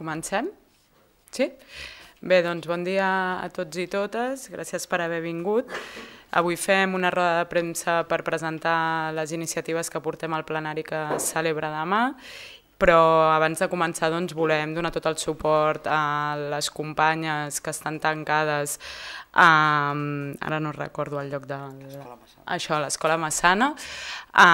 Comencem? Sí? Bé, doncs bon dia a tots i totes, gràcies per haver vingut. Avui fem una roda de premsa per presentar les iniciatives que portem al plenari que es celebra demà però abans de començar doncs, volem donar tot el suport a les companyes que estan tancades, a... ara no recordo el lloc de... Això, a l'escola Massana, a...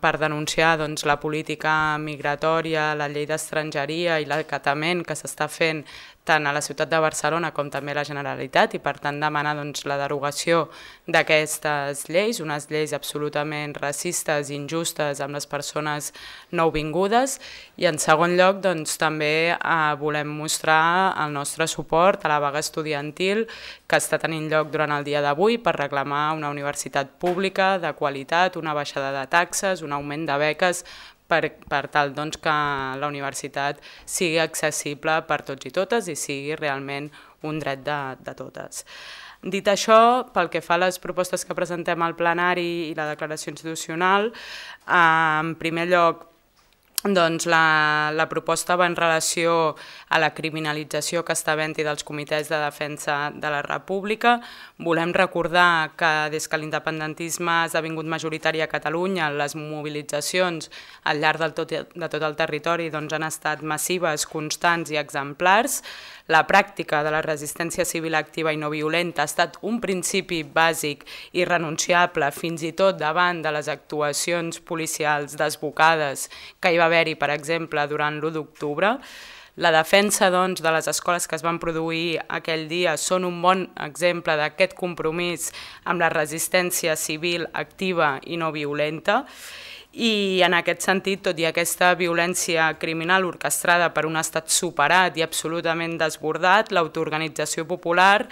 per denunciar doncs, la política migratòria, la llei d'estrangeria i l'acatament que s'està fent tant a la ciutat de Barcelona com també a la Generalitat i per tant demanar doncs, la derogació d'aquestes lleis, unes lleis absolutament racistes i injustes amb les persones nouvingudes i en segon lloc doncs, també eh, volem mostrar el nostre suport a la vaga estudiantil que està tenint lloc durant el dia d'avui per reclamar una universitat pública de qualitat, una baixada de taxes, un augment de beques per, per tal doncs, que la universitat sigui accessible per tots i totes i sigui realment un dret de, de totes. Dit això, pel que fa a les propostes que presentem al plenari i la declaració institucional, eh, en primer lloc doncs la, la proposta va en relació a la criminalització que està i dels comitès de defensa de la República. Volem recordar que des que l'independentisme ha esdevingut majoritari a Catalunya, les mobilitzacions al llarg del tot, de tot el territori doncs, han estat massives, constants i exemplars. La pràctica de la resistència civil activa i no violenta ha estat un principi bàsic i renunciable fins i tot davant de les actuacions policials desbocades que hi va haver-hi, per exemple, durant l'1 d'octubre, la defensa doncs, de les escoles que es van produir aquell dia són un bon exemple d'aquest compromís amb la resistència civil activa i no violenta i en aquest sentit, tot i aquesta violència criminal orquestrada per un estat superat i absolutament desbordat, l'autoorganització popular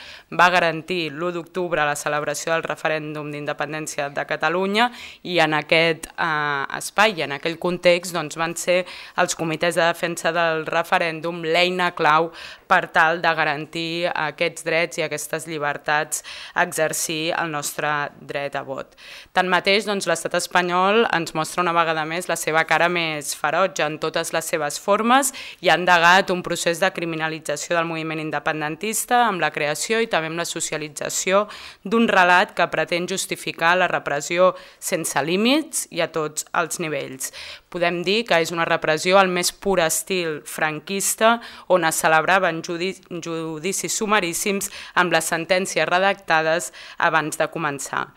va garantir l'1 d'octubre la celebració del referèndum d'independència de Catalunya i en aquest eh, espai en aquell context doncs, van ser els comitès de defensa del referèndum l'eina clau per tal de garantir aquests drets i aquestes llibertats a exercir el nostre dret a vot. Tanmateix, doncs, l'estat espanyol ens mostra mostra una vegada més la seva cara més ferotge en totes les seves formes i ha endegat un procés de criminalització del moviment independentista amb la creació i també amb la socialització d'un relat que pretén justificar la repressió sense límits i a tots els nivells. Podem dir que és una repressió al més pur estil franquista on es celebraven judicis sumaríssims amb les sentències redactades abans de començar.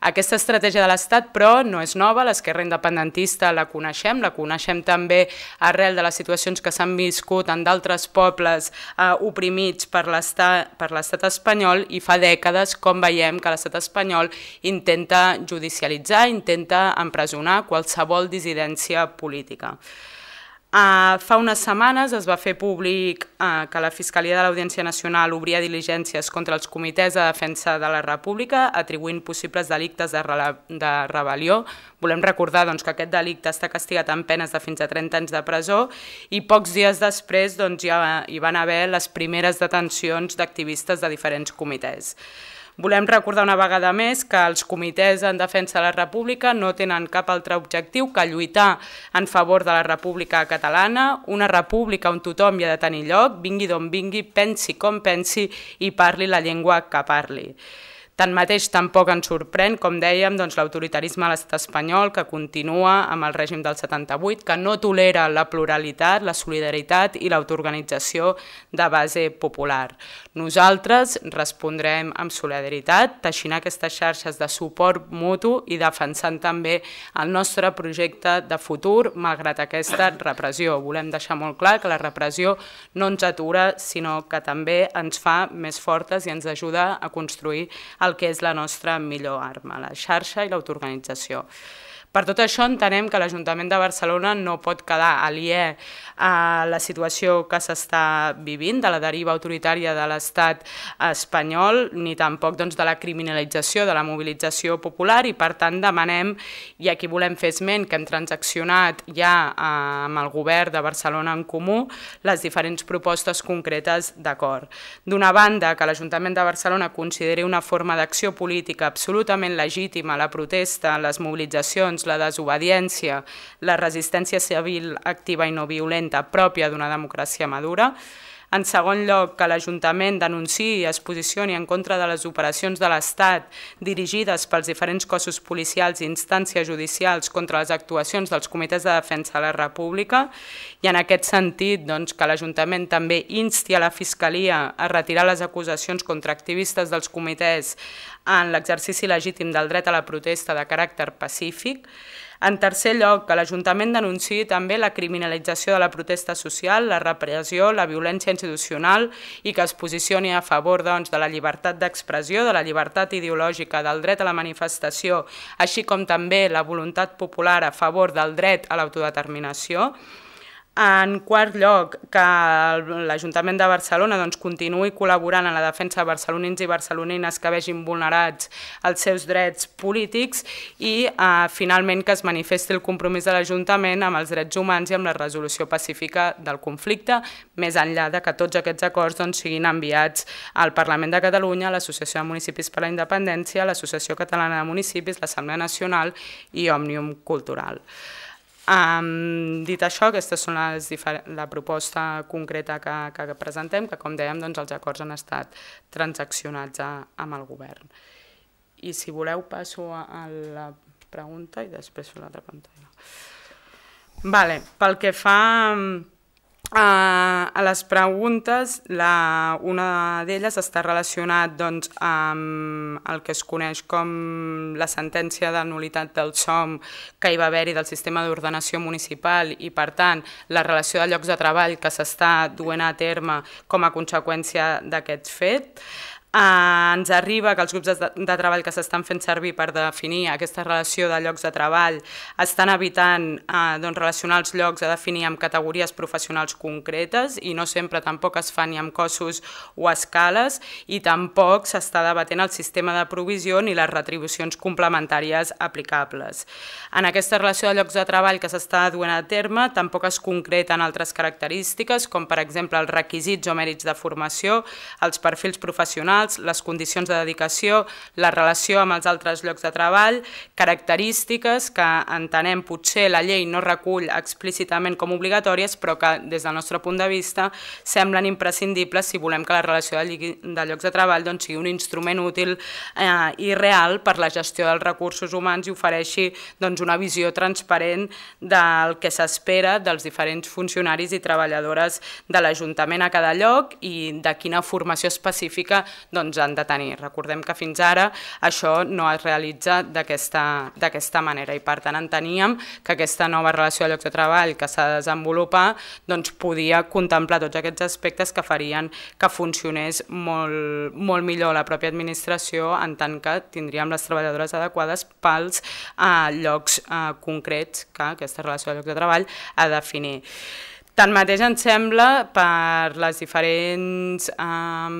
Aquesta estratègia de l'Estat, però, no és nova, l'esquerra independentista la coneixem, la coneixem també arrel de les situacions que s'han viscut en d'altres pobles eh, oprimits per l'estat espanyol i fa dècades, com veiem, que l'estat espanyol intenta judicialitzar, intenta empresonar qualsevol dissidència violència política. Uh, fa unes setmanes es va fer públic uh, que la Fiscalia de l'Audiència Nacional obria diligències contra els comitès de defensa de la República atribuint possibles delictes de, de rebel·lió. Volem recordar doncs, que aquest delicte està castigat amb penes de fins a 30 anys de presó i pocs dies després doncs, ja hi van haver les primeres detencions d'activistes de diferents comitès. Volem recordar una vegada més que els comitès en defensa de la República no tenen cap altre objectiu que lluitar en favor de la República Catalana, una república on tothom hi ha de tenir lloc, vingui d'on vingui, pensi com pensi i parli la llengua que parli. Tanmateix, tampoc ens sorprèn, com dèiem, doncs, l'autoritarisme a l'estat espanyol que continua amb el règim del 78, que no tolera la pluralitat, la solidaritat i l'autoorganització de base popular. Nosaltres respondrem amb solidaritat, teixint aquestes xarxes de suport mutu i defensant també el nostre projecte de futur malgrat aquesta repressió. Volem deixar molt clar que la repressió no ens atura, sinó que també ens fa més fortes i ens ajuda a construir el el que és la nostra millor arma, la xarxa i l'autoorganització. Per tot això entenem que l'Ajuntament de Barcelona no pot quedar aliè a la situació que s'està vivint, de la deriva autoritària de l'estat espanyol, ni tampoc doncs, de la criminalització de la mobilització popular i per tant demanem, i aquí volem fer esment que hem transaccionat ja eh, amb el govern de Barcelona en Comú les diferents propostes concretes d'acord. D'una banda, que l'Ajuntament de Barcelona consideri una forma d'acció política absolutament legítima la protesta, les mobilitzacions doncs, la desobediència, la resistència civil activa i no violenta pròpia d'una democràcia madura, en segon lloc, que l'Ajuntament denunci i es posicioni en contra de les operacions de l'Estat dirigides pels diferents cossos policials i instàncies judicials contra les actuacions dels comitès de defensa de la República i en aquest sentit doncs, que l'Ajuntament també insti a la Fiscalia a retirar les acusacions contra activistes dels comitès en l'exercici legítim del dret a la protesta de caràcter pacífic. En tercer lloc, que l'Ajuntament denunciï també la criminalització de la protesta social, la repressió, la violència institucional i que es posicioni a favor doncs, de la llibertat d'expressió, de la llibertat ideològica, del dret a la manifestació, així com també la voluntat popular a favor del dret a l'autodeterminació en quart lloc, que l'Ajuntament de Barcelona doncs, continuï col·laborant en la defensa de barcelonins i barcelonines que vegin vulnerats els seus drets polítics i, eh, finalment, que es manifesti el compromís de l'Ajuntament amb els drets humans i amb la resolució pacífica del conflicte, més enllà de que tots aquests acords doncs, siguin enviats al Parlament de Catalunya, a l'Associació de Municipis per la Independència, a l'Associació Catalana de Municipis, l'Assemblea Nacional i Òmnium Cultural. Um, dit això, aquesta són les la proposta concreta que, que presentem, que com dèiem doncs, els acords han estat transaccionats a, amb el govern. I si voleu passo a, a la pregunta i després l'altra pantalla. Vale, pel que fa... Um, a, a les preguntes, la, una d'elles està relacionat doncs, amb el que es coneix com la sentència de nulitat del SOM que hi va haver-hi del sistema d'ordenació municipal i, per tant, la relació de llocs de treball que s'està duent a terme com a conseqüència d'aquest fet. Eh, ens arriba que els grups de, de treball que s'estan fent servir per definir aquesta relació de llocs de treball estan evitant eh, doncs, relacionar els llocs a definir amb categories professionals concretes i no sempre tampoc es fa ni amb cossos o escales i tampoc s'està debatent el sistema de provisió ni les retribucions complementàries aplicables. En aquesta relació de llocs de treball que s'està duent a terme tampoc es concreten altres característiques com per exemple els requisits o mèrits de formació, els perfils professionals professionals, les condicions de dedicació, la relació amb els altres llocs de treball, característiques que entenem potser la llei no recull explícitament com obligatòries, però que des del nostre punt de vista semblen imprescindibles si volem que la relació de, de llocs de treball doncs, sigui un instrument útil eh, i real per la gestió dels recursos humans i ofereixi doncs, una visió transparent del que s'espera dels diferents funcionaris i treballadores de l'Ajuntament a cada lloc i de quina formació específica doncs han de tenir. Recordem que fins ara això no es realitza d'aquesta manera i per tant enteníem que aquesta nova relació de llocs de treball que s'ha de desenvolupar doncs podia contemplar tots aquests aspectes que farien que funcionés molt, molt millor la pròpia administració en tant que tindríem les treballadores adequades pels eh, llocs eh, concrets que aquesta relació de llocs de treball ha de definir. Tanmateix em sembla, per les diferents eh,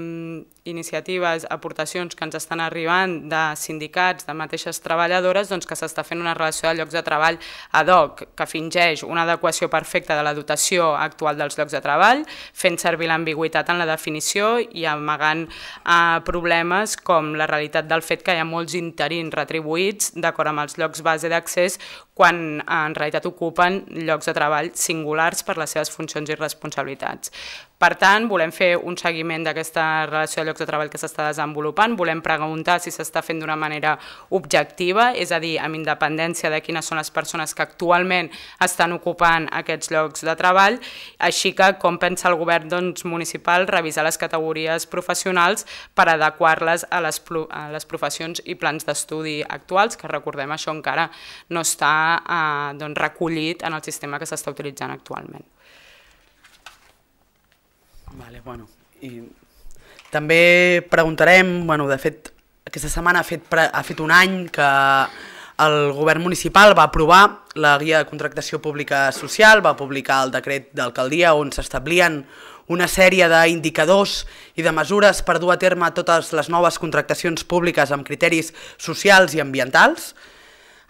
iniciatives, aportacions que ens estan arribant de sindicats, de mateixes treballadores, doncs que s'està fent una relació de llocs de treball ad hoc, que fingeix una adequació perfecta de la dotació actual dels llocs de treball, fent servir l'ambigüitat en la definició i amagant eh, problemes com la realitat del fet que hi ha molts interins retribuïts d'acord amb els llocs base d'accés quan eh, en realitat ocupen llocs de treball singulars per les seves funcions i responsabilitats. Per tant, volem fer un seguiment d'aquesta relació de llocs de treball que s'està desenvolupant, volem preguntar si s'està fent d'una manera objectiva, és a dir, amb independència de quines són les persones que actualment estan ocupant aquests llocs de treball, així que com pensa el govern doncs, municipal revisar les categories professionals per adequar-les a, les, a les professions i plans d'estudi actuals, que recordem això encara no està eh, doncs, recollit en el sistema que s'està utilitzant actualment. Vale, bueno, i també preguntarem, bueno, de fet, aquesta setmana ha fet, ha fet un any que el govern municipal va aprovar la guia de contractació pública social, va publicar el decret d'alcaldia on s'establien una sèrie d'indicadors i de mesures per dur a terme totes les noves contractacions públiques amb criteris socials i ambientals.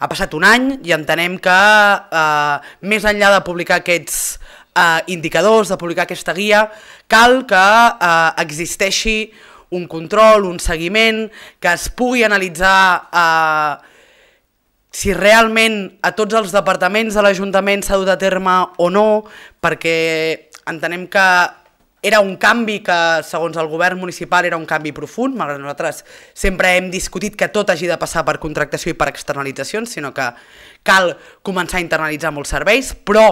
Ha passat un any i entenem que, eh, més enllà de publicar aquests eh, indicadors, de publicar aquesta guia, cal que eh, existeixi un control, un seguiment, que es pugui analitzar eh, si realment a tots els departaments de l'Ajuntament s'ha dut a terme o no, perquè entenem que era un canvi que, segons el govern municipal, era un canvi profund, malgrat nosaltres sempre hem discutit que tot hagi de passar per contractació i per externalitzacions, sinó que cal començar a internalitzar molts serveis, però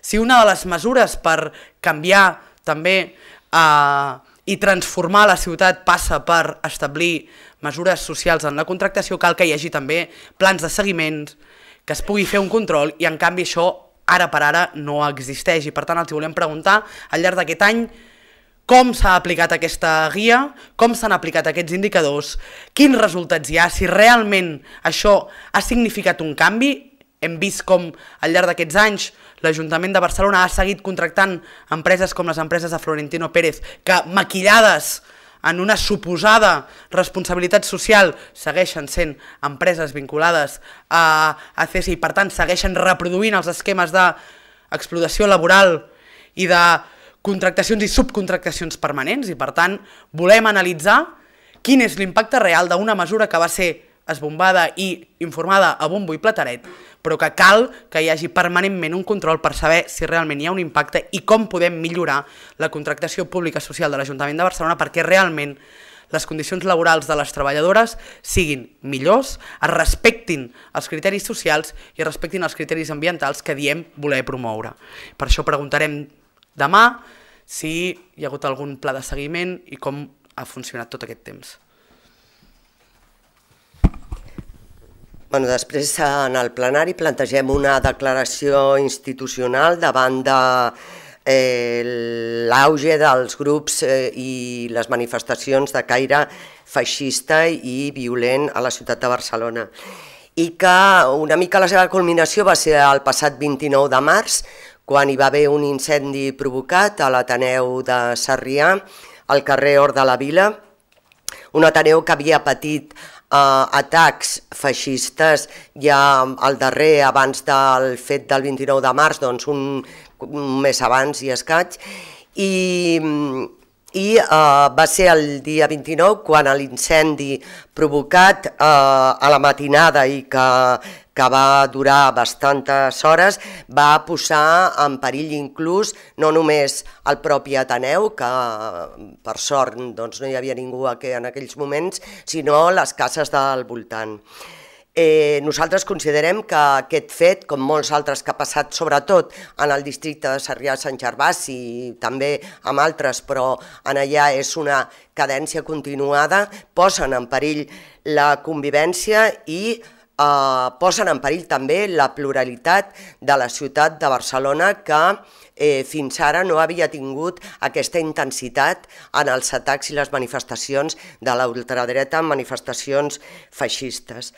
si una de les mesures per canviar també eh, i transformar la ciutat passa per establir mesures socials en la contractació, cal que hi hagi també plans de seguiment, que es pugui fer un control i en canvi això ara per ara no existeix i per tant els volem preguntar al llarg d'aquest any com s'ha aplicat aquesta guia, com s'han aplicat aquests indicadors, quins resultats hi ha, si realment això ha significat un canvi hem vist com al llarg d'aquests anys l'Ajuntament de Barcelona ha seguit contractant empreses com les empreses de Florentino Pérez, que maquillades en una suposada responsabilitat social segueixen sent empreses vinculades a, a CESI i per tant segueixen reproduint els esquemes d'explotació laboral i de contractacions i subcontractacions permanents i per tant volem analitzar quin és l'impacte real d'una mesura que va ser esbombada i informada a bombo i plataret, però que cal que hi hagi permanentment un control per saber si realment hi ha un impacte i com podem millorar la contractació pública social de l'Ajuntament de Barcelona perquè realment les condicions laborals de les treballadores siguin millors, es respectin els criteris socials i es respectin els criteris ambientals que diem voler promoure. Per això preguntarem demà si hi ha hagut algun pla de seguiment i com ha funcionat tot aquest temps. Bueno, després, en el plenari, plantegem una declaració institucional davant de eh, l'auge dels grups eh, i les manifestacions de caire feixista i violent a la ciutat de Barcelona i que una mica la seva culminació va ser el passat 29 de març, quan hi va haver un incendi provocat a l'Ateneu de Sarrià, al carrer Hort de la Vila, un Ateneu que havia patit eh, atacs feixistes. Ja mm, al darrer, abans del fet del 29 de març, doncs un, un mes abans i escaig, i, mm, i eh, va ser el dia 29 quan l'incendi provocat eh, a la matinada i que, que va durar bastantes hores va posar en perill inclús no només el propi Ateneu, que per sort doncs, no hi havia ningú en aquells moments, sinó les cases del voltant. Eh, nosaltres considerem que aquest fet, com molts altres que ha passat sobretot en el districte de Sarrià-Sant Gervasi i també amb altres, però en allà és una cadència continuada, posen en perill la convivència i eh, posen en perill també la pluralitat de la ciutat de Barcelona que eh, fins ara no havia tingut aquesta intensitat en els atacs i les manifestacions de l'ultradreta en manifestacions feixistes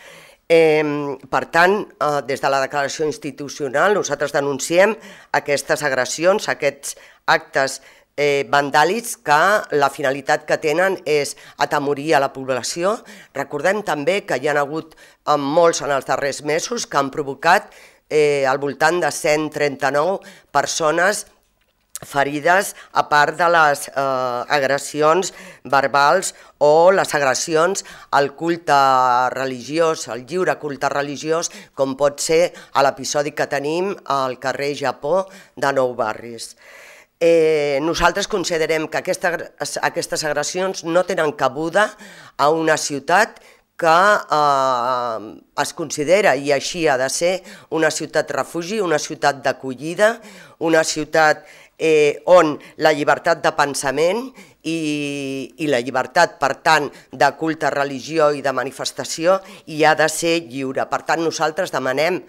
per tant, eh, des de la declaració institucional nosaltres denunciem aquestes agressions, aquests actes eh, vandàlics que la finalitat que tenen és atemorir a la població. Recordem també que hi ha hagut eh, molts en els darrers mesos que han provocat eh, al voltant de 139 persones ferides, a part de les eh, agressions verbals o les agressions al culte religiós, al lliure culte religiós, com pot ser a l'episodi que tenim al carrer Japó de Nou Barris. Eh, nosaltres considerem que aquesta, aquestes agressions no tenen cabuda a una ciutat que eh, es considera, i així ha de ser, una ciutat refugi, una ciutat d'acollida, una ciutat eh, on la llibertat de pensament i, i la llibertat, per tant, de culte, religió i de manifestació hi ha de ser lliure. Per tant, nosaltres demanem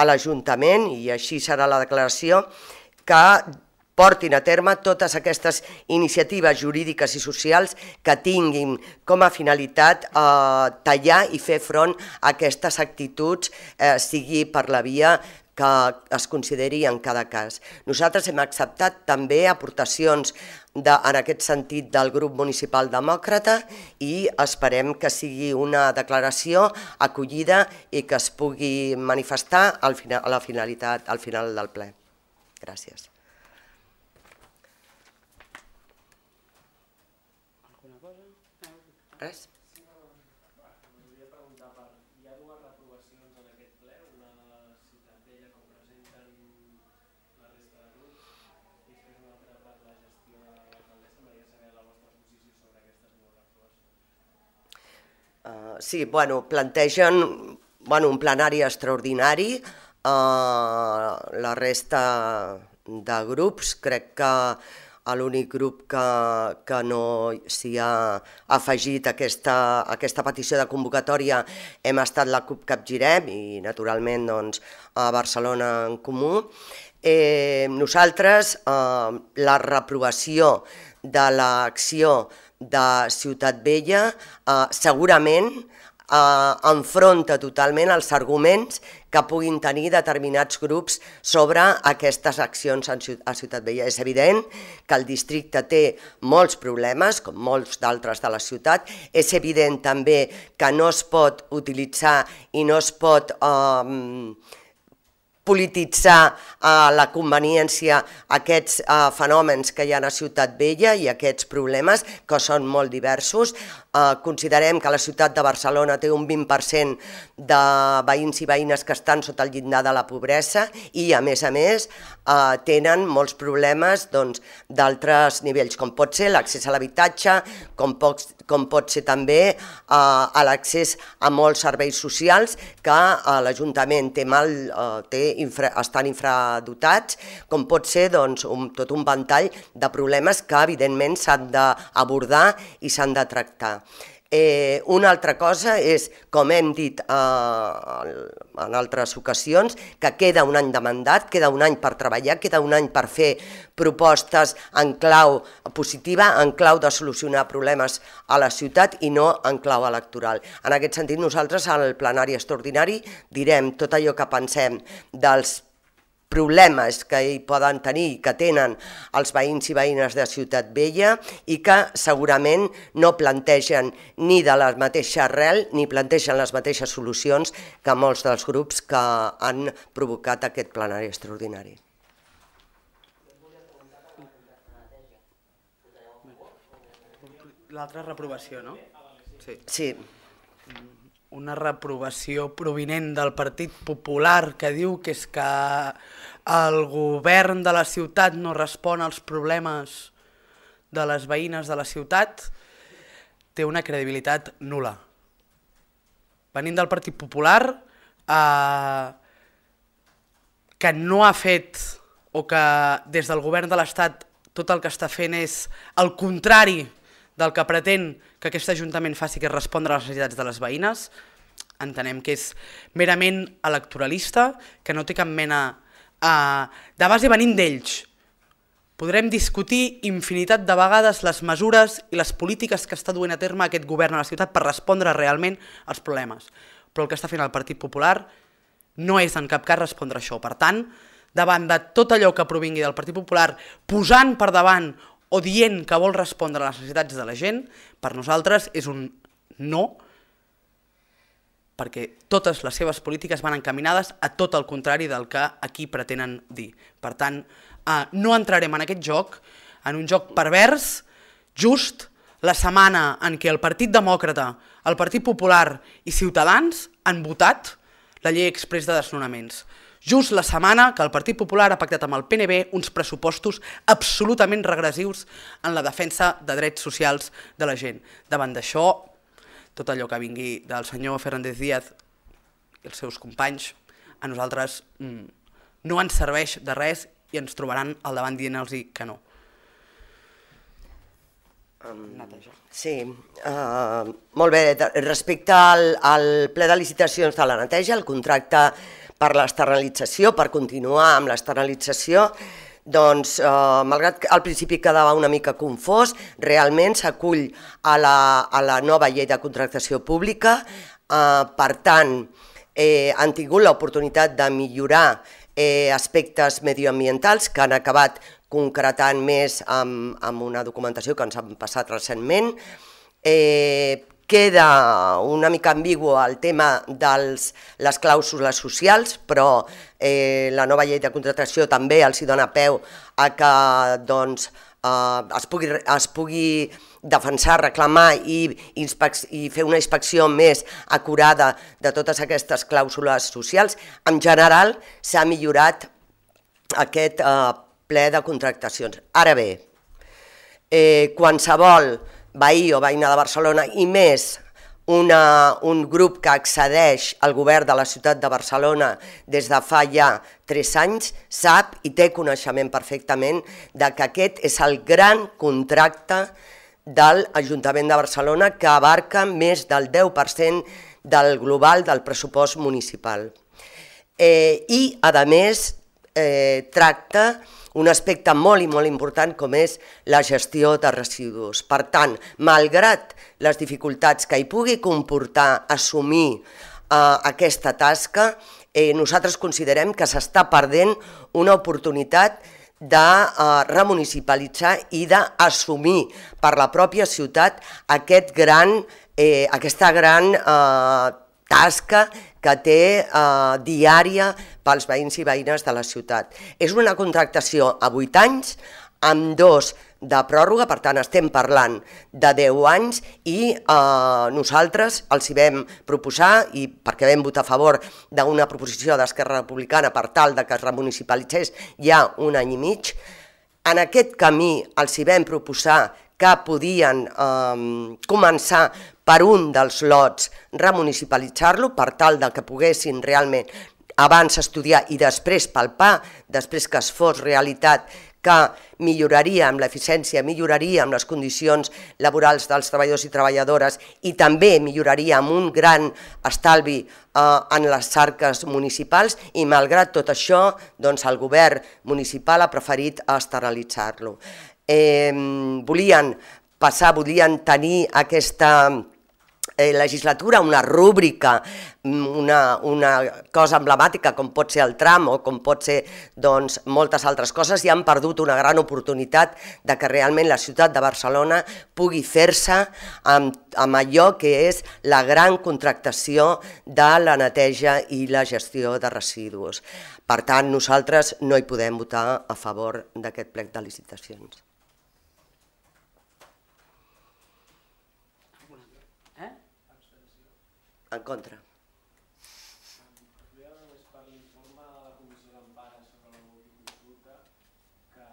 a l'Ajuntament, i així serà la declaració, que portin a terme totes aquestes iniciatives jurídiques i socials que tinguin com a finalitat eh, tallar i fer front a aquestes actituds, eh, sigui per la via que es consideri en cada cas. Nosaltres hem acceptat també aportacions de, en aquest sentit del grup municipal demòcrata i esperem que sigui una declaració acollida i que es pugui manifestar al final, a la finalitat, al final del ple. Gràcies. Res? dues eh, en aquest ple, una com presenten la resta de grups i altra la gestió la vostra posició sobre aquestes sí, bueno, plantegen bueno, un plenari extraordinari. Uh, la resta de grups crec que l'únic grup que, que no s'hi ha afegit aquesta, aquesta petició de convocatòria hem estat la CUP Capgirem i naturalment doncs, a Barcelona en Comú. Eh, nosaltres, eh, la reprovació de l'acció de Ciutat Vella, eh, segurament eh, eh, enfronta totalment els arguments que puguin tenir determinats grups sobre aquestes accions a Ciutat Vella. És evident que el districte té molts problemes, com molts d'altres de la ciutat. És evident també que no es pot utilitzar i no es pot... Eh, polititzar a eh, la conveniència aquests eh, fenòmens que hi ha a Ciutat Vella i aquests problemes, que són molt diversos. Eh, considerem que la ciutat de Barcelona té un 20% de veïns i veïnes que estan sota el llindar de la pobresa i, a més a més, eh, tenen molts problemes doncs, d'altres doncs, nivells, com pot ser l'accés a l'habitatge, com, pocs, com pot ser també eh, a l'accés a molts serveis socials que eh, l'Ajuntament té mal, eh, té infra, estan infradotats, com pot ser doncs, un, tot un ventall de problemes que evidentment s'han d'abordar i s'han de tractar. Eh, una altra cosa és, com hem dit eh, en altres ocasions, que queda un any de mandat, queda un any per treballar, queda un any per fer propostes en clau positiva, en clau de solucionar problemes a la ciutat i no en clau electoral. En aquest sentit, nosaltres al plenari extraordinari direm tot allò que pensem dels problemes que hi poden tenir, que tenen els veïns i veïnes de Ciutat Vella i que segurament no plantegen ni de la mateixa arrel ni plantegen les mateixes solucions que molts dels grups que han provocat aquest plenari extraordinari. L'altra reprovació, no? Sí. sí. Mm una reprovació provinent del Partit Popular que diu que és que el govern de la ciutat no respon als problemes de les veïnes de la ciutat, té una credibilitat nula. Venint del Partit Popular, eh, que no ha fet o que des del govern de l'Estat tot el que està fent és el contrari del que pretén que aquest Ajuntament faci que respondre a les necessitats de les veïnes, entenem que és merament electoralista, que no té cap mena eh, de base venim d'ells. Podrem discutir infinitat de vegades les mesures i les polítiques que està duent a terme aquest govern a la ciutat per respondre realment als problemes. Però el que està fent el Partit Popular no és en cap cas respondre a això. Per tant, davant de tot allò que provingui del Partit Popular, posant per davant o dient que vol respondre a les necessitats de la gent, per nosaltres és un no, perquè totes les seves polítiques van encaminades a tot el contrari del que aquí pretenen dir. Per tant, eh, no entrarem en aquest joc, en un joc pervers, just la setmana en què el Partit Demòcrata, el Partit Popular i Ciutadans han votat la llei express de desnonaments just la setmana que el Partit Popular ha pactat amb el PNB uns pressupostos absolutament regressius en la defensa de drets socials de la gent. Davant d'això, tot allò que vingui del senyor Fernández Díaz i els seus companys, a nosaltres mm, no ens serveix de res i ens trobaran al davant dient-los que no. Um, sí, uh, molt bé. Respecte al, al ple de licitacions de la neteja, el contracte per l'externalització, per continuar amb l'externalització, doncs, eh, malgrat que al principi quedava una mica confós, realment s'acull a, la, a la nova llei de contractació pública, eh, per tant, eh, han tingut l'oportunitat de millorar eh, aspectes medioambientals que han acabat concretant més amb, amb una documentació que ens han passat recentment, eh, Queda una mica ambigu el tema de les clàusules socials, però eh, la nova llei de contractació també els hi dona peu a que doncs, eh, es pugui, es pugui defensar, reclamar i, i fer una inspecció més acurada de totes aquestes clàusules socials. En general, s'ha millorat aquest eh, ple de contractacions. Ara bé, eh, qualsevol veí o veïna de Barcelona i més una, un grup que accedeix al govern de la ciutat de Barcelona des de fa ja tres anys, sap i té coneixement perfectament de que aquest és el gran contracte de l'Ajuntament de Barcelona que abarca més del 10% del global del pressupost municipal. Eh, I, a més, eh, tracta un aspecte molt i molt important com és la gestió de residus. Per tant, malgrat les dificultats que hi pugui comportar assumir eh, aquesta tasca, eh, nosaltres considerem que s'està perdent una oportunitat de eh, remunicipalitzar i d'assumir per la pròpia ciutat aquest gran, eh, aquesta gran eh, tasca que té eh, diària pels veïns i veïnes de la ciutat. És una contractació a 8 anys, amb dos de pròrroga, per tant estem parlant de 10 anys i eh, nosaltres els hi vam proposar i perquè vam votar a favor d'una proposició d'Esquerra Republicana per tal de que es remunicipalitzés ja un any i mig, en aquest camí els hi vam proposar que podien eh, començar per un dels lots remunicipalitzar-lo per tal de que poguessin realment abans estudiar i després palpar, després que es fos realitat que milloraria amb l'eficiència, milloraria amb les condicions laborals dels treballadors i treballadores i també milloraria amb un gran estalvi eh, en les arques municipals i malgrat tot això doncs, el govern municipal ha preferit esterilitzar lo eh, volien passar, volien tenir aquesta eh, legislatura, una rúbrica, mm, una, una cosa emblemàtica com pot ser el tram o com pot ser doncs, moltes altres coses i han perdut una gran oportunitat de que realment la ciutat de Barcelona pugui fer-se amb, amb allò que és la gran contractació de la neteja i la gestió de residus. Per tant, nosaltres no hi podem votar a favor d'aquest plec de licitacions. En contra. ara només per l'informe de la Comissió d'Empara sobre la multiconsulta que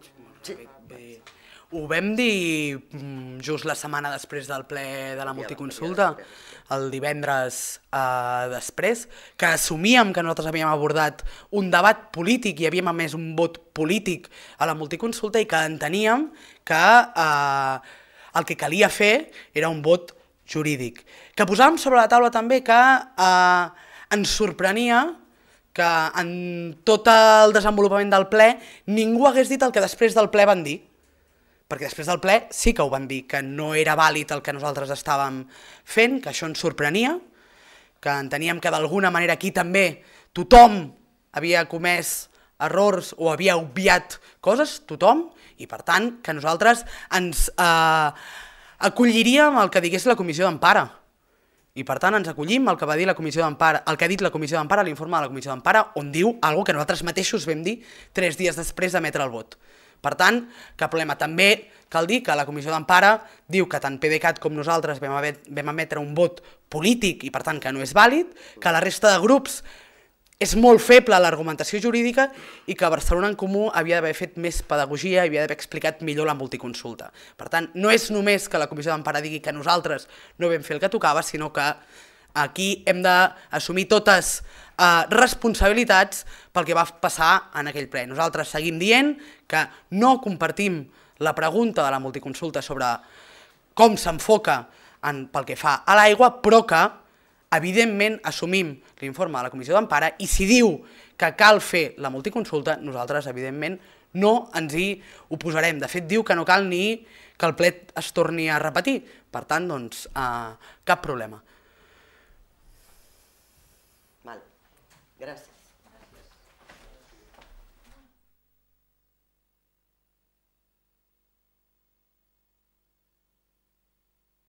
Claro, sí. bé, bé. Ho vam dir mm, just la setmana després del ple de la multiconsulta, el divendres uh, després, que assumíem que nosaltres havíem abordat un debat polític i havíem emès un vot polític a la multiconsulta i que enteníem que eh, el que calia fer era un vot jurídic. Que posàvem sobre la taula també que eh, ens sorprenia que en tot el desenvolupament del ple ningú hagués dit el que després del ple van dir. Perquè després del ple sí que ho van dir, que no era vàlid el que nosaltres estàvem fent, que això ens sorprenia, que enteníem que d'alguna manera aquí també tothom havia comès errors o havia obviat coses, tothom, i per tant que nosaltres ens eh, acolliríem el que digués la comissió d'empara i per tant ens acollim al que va dir la comissió d'empara, el que ha dit la comissió d'empara, l'informe de la comissió d'empara, on diu algo que nosaltres mateixos vam dir tres dies després d'emetre el vot. Per tant, cap problema. També cal dir que la comissió d'empara diu que tant PDeCAT com nosaltres vam, haver, vam emetre un vot polític i per tant que no és vàlid, que la resta de grups és molt feble l'argumentació jurídica i que Barcelona en Comú havia d'haver fet més pedagogia, havia d'haver explicat millor la multiconsulta. Per tant, no és només que la Comissió d'Empara digui que nosaltres no vam fer el que tocava, sinó que aquí hem d'assumir totes eh, responsabilitats pel que va passar en aquell ple. Nosaltres seguim dient que no compartim la pregunta de la multiconsulta sobre com s'enfoca pel que fa a l'aigua, però que evidentment assumim l'informe de la comissió d'empara i si diu que cal fer la multiconsulta, nosaltres, evidentment, no ens hi oposarem. De fet, diu que no cal ni que el plet es torni a repetir. Per tant, doncs, eh, cap problema. Val. Gràcies.